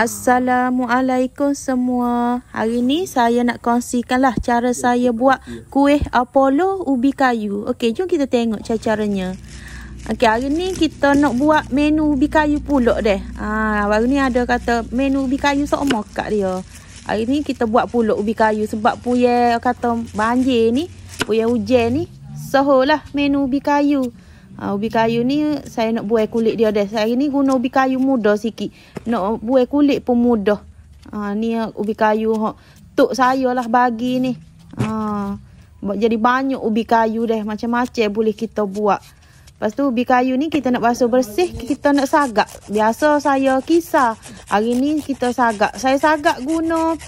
Assalamualaikum semua. Hari ni saya nak lah cara saya buat kuih Apollo ubi kayu. Okey, jom kita tengok cara caranya. Okey, hari ni kita nak buat menu ubi kayu pula deh. Ah, hari ni ada kata menu ubi kayu sok mokak dia. Hari ni kita buat pula ubi kayu sebab puyer kata banjir ni, puyer hujan ni. lah, menu ubi kayu. Uh, ubi kayu ni saya nak buai kulit dia dah. Saya ni guna ubi kayu muda sikit. Nak buai kulit pun muda. Uh, ah, ni ubi kayu ha. Tok saya lah bagi ni. Uh, jadi banyak ubi kayu dah. Macam-macam boleh kita buat. Lepas tu ubi kayu ni kita nak basuh bersih. Kita nak sagak. Biasa saya kisah. Hari ni kita sagak. Saya sagak guna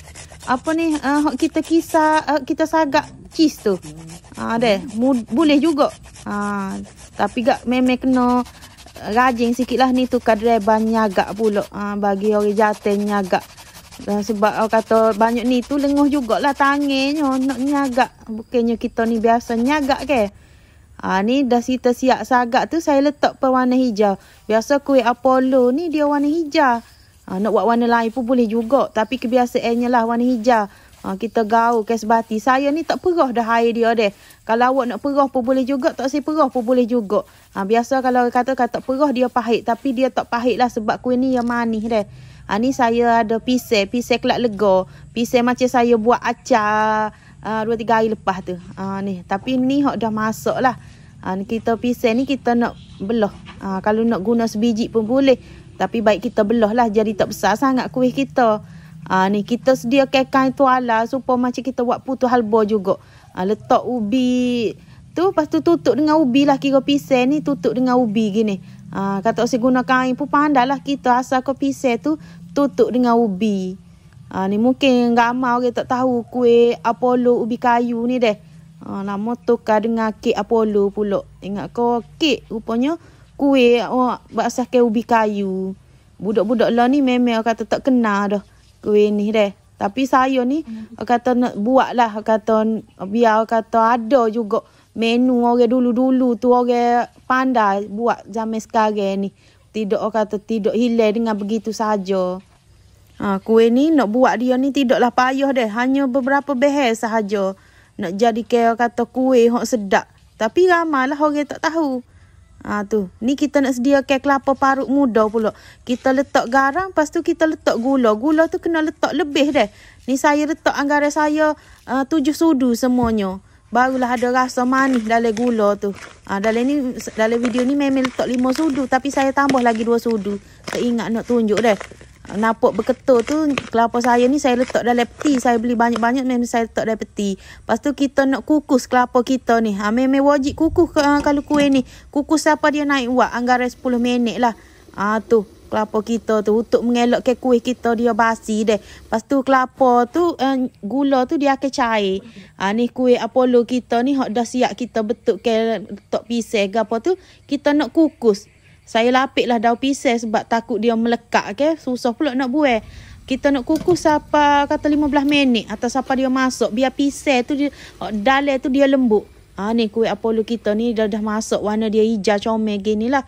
apa ni. Uh, kita kisah. Uh, kita sagak cheese tu. Uh, deh. boleh juga. Haa. Tapi gak memek kena eh, rajin sikit lah ni tukar dreban nyagak pulak. Ha, bagi orang jatuh nyagak. sebab orang kata banyak ni tu lenguh jugalah tangannya oh, nak nyagak. Bukannya kita ni biasa nyagak ke. Ha, ni dah sita siap sagak tu saya letak pewarna hijau. Biasa kuih Apollo ni dia warna hijau. Ha, nak buat warna lain pun boleh juga. Tapi kebiasaannya lah warna hijau. Ha, kita gaul kes bati. Saya ni tak perah dah air dia deh. Kalau awak nak perah pun boleh juga. Tak si perah pun boleh juga. Ha, biasa kalau kata kata tak perah dia pahit. Tapi dia tak pahit lah sebab kuih ni yang manis deh. Ha, ni saya ada pisau. Pisau kelak lega. Pisau macam saya buat acar. Uh, ha, dua tiga hari lepas tu. Ha, ni. Tapi ni hok dah masak lah. Ha, kita pisau ni kita nak belah. Ha, kalau nak guna sebiji pun boleh. Tapi baik kita belah lah. Jadi tak besar sangat kuih kita. Ah ni kita sedia kekai tu ala supaya macam kita buat putu halba juga. Ah letak ubi tu lepas tu tutup dengan ubi lah kira pisang ni tutup dengan ubi gini. Ah kata si guna kain pun pandalah kita asal kau pisang tu tutup dengan ubi. Ah ni mungkin ramai orang tak tahu kue Apollo ubi kayu ni deh. Ha, nama tukar dengan kek Apollo pula. Ingat kau kek rupanya kuih oh, buat ubi kayu. Budak-budak lah ni memang kata tak kenal dah kuih ni deh. Tapi saya ni, hmm. kata nak buat lah. kata biar kata ada juga menu orang dulu-dulu tu orang pandai buat zaman sekarang ni. Tidak orang kata tidak hilang dengan begitu saja. Ha, kuih ni nak buat dia ni tidaklah payah deh. Hanya beberapa behel sahaja. Nak jadi kaya kata kuih yang sedap. Tapi ramalah orang tak tahu. Ha, tu. Ni kita nak sedia ke kelapa parut muda pula. Kita letak garam, lepas tu kita letak gula. Gula tu kena letak lebih deh. Ni saya letak anggaran saya uh, tujuh sudu semuanya. Barulah ada rasa manis dalam gula tu. Ha, dalam ni dalam video ni memang letak lima sudu. Tapi saya tambah lagi dua sudu. Saya ingat nak tunjuk deh napuk berketul tu kelapa saya ni saya letak dalam peti saya beli banyak-banyak ni saya letak dalam peti lepas tu kita nak kukus kelapa kita ni ha, memang wajib kukus uh, kalau kuih ni kukus apa dia naik buat anggaran 10 minit lah ha, tu kelapa kita tu untuk mengelok ke kuih kita dia basi deh lepas tu kelapa tu uh, gula tu dia akan cair ha, ni kuih Apollo kita ni dah siap kita betuk ke letak pisah ke apa tu kita nak kukus saya lapik lah daun pisang sebab takut dia melekat. Okay? Susah pula nak buat. Kita nak kukus sapa kata 15 minit atau sapa dia masuk. Biar pisang tu, dia, oh, dalai tu dia lembut. Ha, ni kuih Apollo kita ni dah, dah masuk warna dia hijau comel gini lah.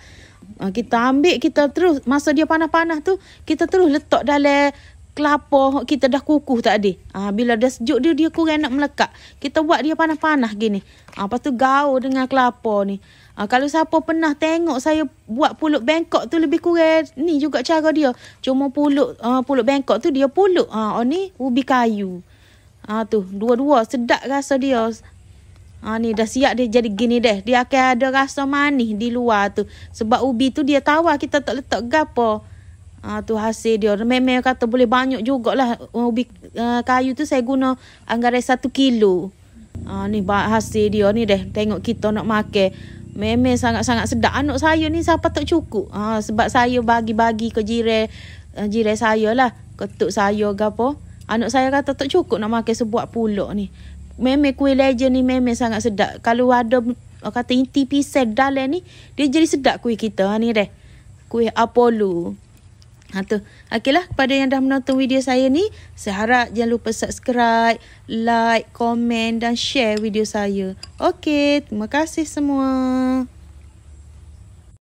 Ha, kita ambil kita terus masa dia panah-panah tu kita terus letak dalam kelapa oh, kita dah kukuh tadi. Ha, bila dah sejuk dia dia kurang nak melekat. Kita buat dia panah-panah gini. Ha, lepas tu gaul dengan kelapa ni. Ha, kalau siapa pernah tengok saya buat pulut bengkok tu lebih kurang ni juga cara dia. Cuma pulut uh, pulut bengkok tu dia pulut. Ha, oh ni ubi kayu. Ha, tu dua-dua sedap rasa dia. Ha, ni dah siap dia jadi gini deh. Dia akan ada rasa manis di luar tu. Sebab ubi tu dia tawar kita tak letak gapo. Ha, tu hasil dia. Memang kata boleh banyak jugalah ubi uh, kayu tu saya guna anggaran satu kilo. Ha, ni hasil dia ni deh. Tengok kita nak makan. Memang sangat-sangat sedap. Anak saya ni siapa tak cukup. Ha, sebab saya bagi-bagi ke jiran eh, jiran saya lah. Ketuk sayur ke apa. Anak saya kata tak cukup nak makan sebuah pulak ni. Memang kuih legend ni memang sangat sedap. Kalau ada eh, kata inti pisah dalam ni, dia jadi sedap kuih kita ni deh. Kuih Apollo. Ha tu. Okeylah kepada yang dah menonton video saya ni, saya harap jangan lupa subscribe, like, komen dan share video saya. Okey, terima kasih semua.